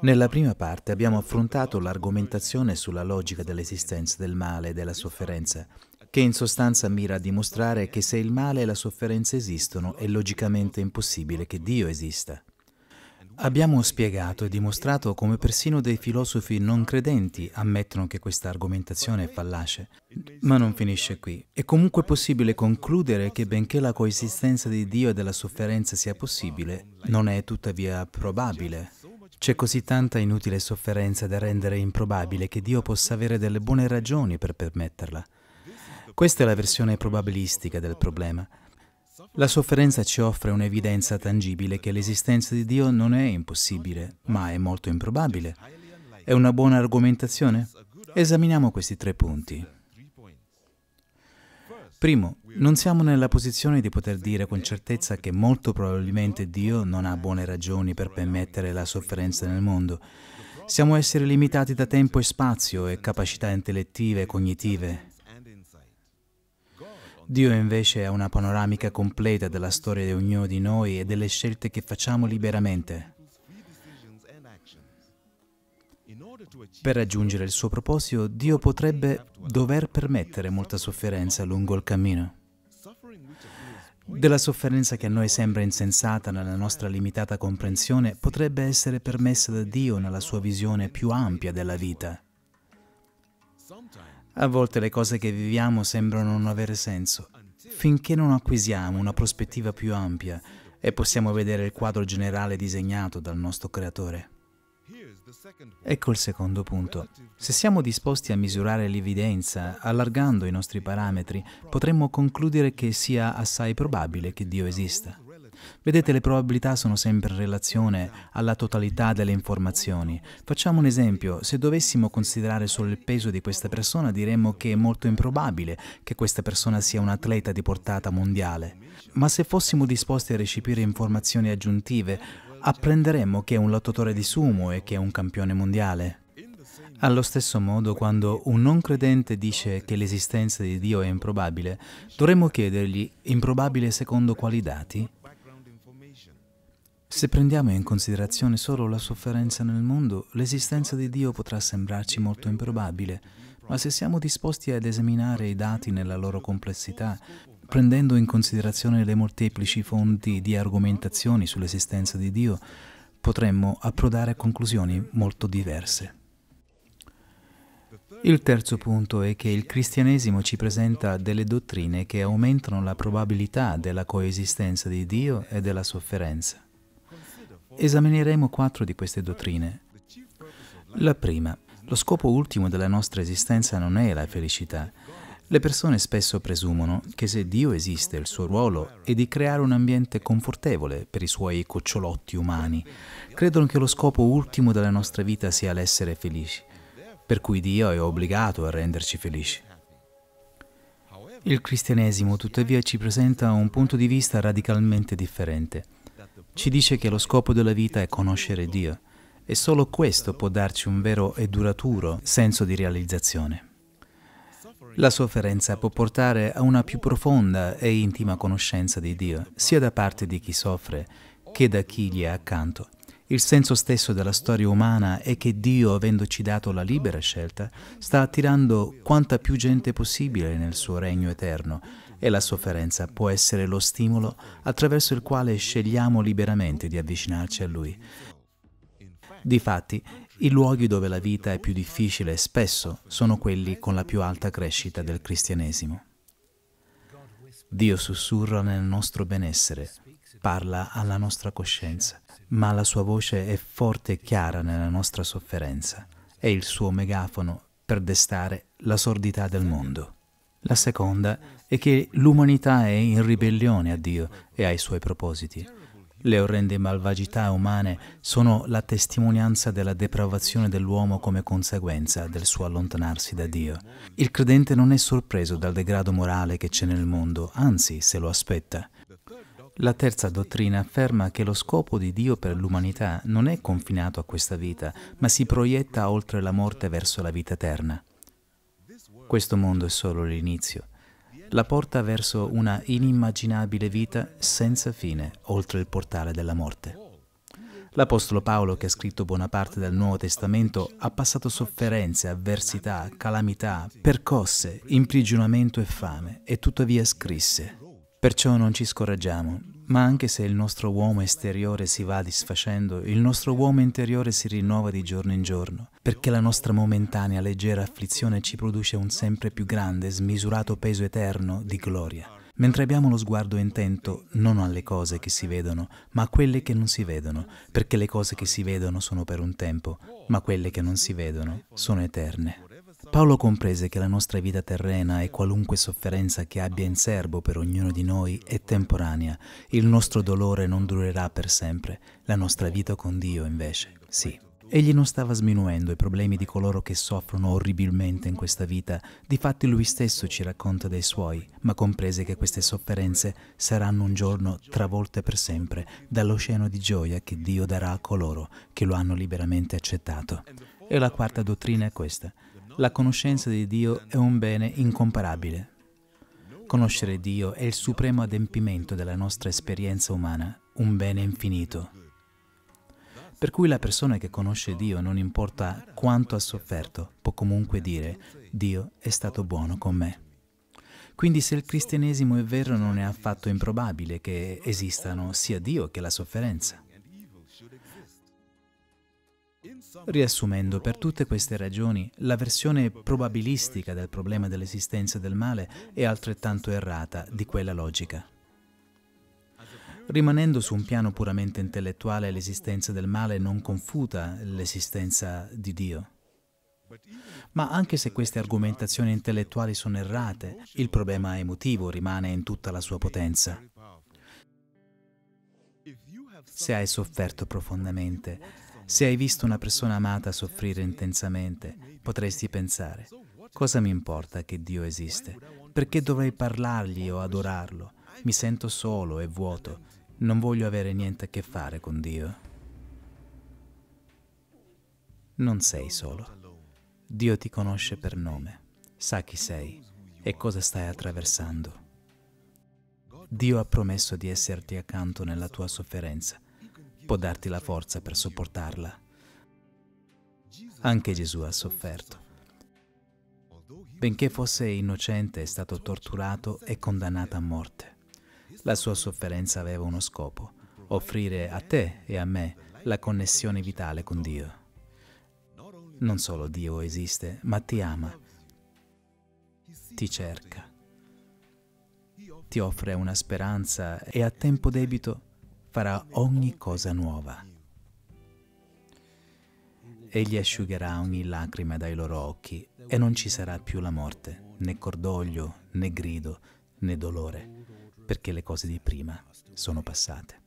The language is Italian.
Nella prima parte abbiamo affrontato l'argomentazione sulla logica dell'esistenza del male e della sofferenza, che in sostanza mira a dimostrare che se il male e la sofferenza esistono è logicamente impossibile che Dio esista. Abbiamo spiegato e dimostrato come persino dei filosofi non credenti ammettono che questa argomentazione è fallace, ma non finisce qui. È comunque possibile concludere che benché la coesistenza di Dio e della sofferenza sia possibile, non è tuttavia probabile c'è così tanta inutile sofferenza da rendere improbabile che Dio possa avere delle buone ragioni per permetterla. Questa è la versione probabilistica del problema. La sofferenza ci offre un'evidenza tangibile che l'esistenza di Dio non è impossibile, ma è molto improbabile. È una buona argomentazione? Esaminiamo questi tre punti. Primo, non siamo nella posizione di poter dire con certezza che molto probabilmente Dio non ha buone ragioni per permettere la sofferenza nel mondo. Siamo esseri limitati da tempo e spazio e capacità intellettive e cognitive. Dio invece ha una panoramica completa della storia di ognuno di noi e delle scelte che facciamo liberamente. Per raggiungere il suo proposito, Dio potrebbe dover permettere molta sofferenza lungo il cammino. Della sofferenza che a noi sembra insensata nella nostra limitata comprensione potrebbe essere permessa da Dio nella sua visione più ampia della vita. A volte le cose che viviamo sembrano non avere senso, finché non acquisiamo una prospettiva più ampia e possiamo vedere il quadro generale disegnato dal nostro Creatore. Ecco il secondo punto. Se siamo disposti a misurare l'evidenza, allargando i nostri parametri, potremmo concludere che sia assai probabile che Dio esista. Vedete, le probabilità sono sempre in relazione alla totalità delle informazioni. Facciamo un esempio, se dovessimo considerare solo il peso di questa persona, diremmo che è molto improbabile che questa persona sia un atleta di portata mondiale. Ma se fossimo disposti a recepire informazioni aggiuntive, apprenderemo che è un lottatore di sumo e che è un campione mondiale. Allo stesso modo, quando un non credente dice che l'esistenza di Dio è improbabile, dovremmo chiedergli improbabile secondo quali dati? Se prendiamo in considerazione solo la sofferenza nel mondo, l'esistenza di Dio potrà sembrarci molto improbabile, ma se siamo disposti ad esaminare i dati nella loro complessità, prendendo in considerazione le molteplici fonti di argomentazioni sull'esistenza di Dio, potremmo approdare a conclusioni molto diverse. Il terzo punto è che il cristianesimo ci presenta delle dottrine che aumentano la probabilità della coesistenza di Dio e della sofferenza. Esamineremo quattro di queste dottrine. La prima, lo scopo ultimo della nostra esistenza non è la felicità, le persone spesso presumono che se Dio esiste il suo ruolo è di creare un ambiente confortevole per i suoi cocciolotti umani. Credono che lo scopo ultimo della nostra vita sia l'essere felici, per cui Dio è obbligato a renderci felici. Il cristianesimo tuttavia ci presenta un punto di vista radicalmente differente. Ci dice che lo scopo della vita è conoscere Dio e solo questo può darci un vero e duraturo senso di realizzazione. La sofferenza può portare a una più profonda e intima conoscenza di Dio, sia da parte di chi soffre che da chi gli è accanto. Il senso stesso della storia umana è che Dio, avendoci dato la libera scelta, sta attirando quanta più gente possibile nel suo regno eterno e la sofferenza può essere lo stimolo attraverso il quale scegliamo liberamente di avvicinarci a Lui. Difatti, i luoghi dove la vita è più difficile spesso sono quelli con la più alta crescita del cristianesimo. Dio sussurra nel nostro benessere, parla alla nostra coscienza, ma la sua voce è forte e chiara nella nostra sofferenza. È il suo megafono per destare la sordità del mondo. La seconda è che l'umanità è in ribellione a Dio e ai suoi propositi le orrende malvagità umane sono la testimonianza della depravazione dell'uomo come conseguenza del suo allontanarsi da Dio. Il credente non è sorpreso dal degrado morale che c'è nel mondo, anzi se lo aspetta. La terza dottrina afferma che lo scopo di Dio per l'umanità non è confinato a questa vita, ma si proietta oltre la morte verso la vita eterna. Questo mondo è solo l'inizio la porta verso una inimmaginabile vita senza fine oltre il portale della morte. L'Apostolo Paolo, che ha scritto buona parte del Nuovo Testamento, ha passato sofferenze, avversità, calamità, percosse, imprigionamento e fame, e tuttavia scrisse. Perciò non ci scoraggiamo, ma anche se il nostro uomo esteriore si va disfacendo, il nostro uomo interiore si rinnova di giorno in giorno, perché la nostra momentanea leggera afflizione ci produce un sempre più grande, smisurato peso eterno di gloria. Mentre abbiamo lo sguardo intento non alle cose che si vedono, ma a quelle che non si vedono, perché le cose che si vedono sono per un tempo, ma quelle che non si vedono sono eterne. Paolo comprese che la nostra vita terrena e qualunque sofferenza che abbia in serbo per ognuno di noi è temporanea, il nostro dolore non durerà per sempre, la nostra vita con Dio invece sì. Egli non stava sminuendo i problemi di coloro che soffrono orribilmente in questa vita, difatti lui stesso ci racconta dei suoi, ma comprese che queste sofferenze saranno un giorno travolte per sempre dall'oceano di gioia che Dio darà a coloro che lo hanno liberamente accettato. E la quarta dottrina è questa. La conoscenza di Dio è un bene incomparabile. Conoscere Dio è il supremo adempimento della nostra esperienza umana, un bene infinito. Per cui la persona che conosce Dio, non importa quanto ha sofferto, può comunque dire Dio è stato buono con me. Quindi se il cristianesimo è vero non è affatto improbabile che esistano sia Dio che la sofferenza. Riassumendo, per tutte queste ragioni, la versione probabilistica del problema dell'esistenza del male è altrettanto errata di quella logica. Rimanendo su un piano puramente intellettuale, l'esistenza del male non confuta l'esistenza di Dio. Ma anche se queste argomentazioni intellettuali sono errate, il problema emotivo rimane in tutta la sua potenza. Se hai sofferto profondamente, se hai visto una persona amata soffrire intensamente, potresti pensare, cosa mi importa che Dio esiste? Perché dovrei parlargli o adorarlo? Mi sento solo e vuoto, non voglio avere niente a che fare con Dio. Non sei solo. Dio ti conosce per nome, sa chi sei e cosa stai attraversando. Dio ha promesso di esserti accanto nella tua sofferenza può darti la forza per sopportarla. Anche Gesù ha sofferto. Benché fosse innocente, è stato torturato e condannato a morte. La sua sofferenza aveva uno scopo, offrire a te e a me la connessione vitale con Dio. Non solo Dio esiste, ma ti ama, ti cerca, ti offre una speranza e a tempo debito farà ogni cosa nuova. Egli asciugherà ogni lacrima dai loro occhi e non ci sarà più la morte, né cordoglio, né grido, né dolore, perché le cose di prima sono passate.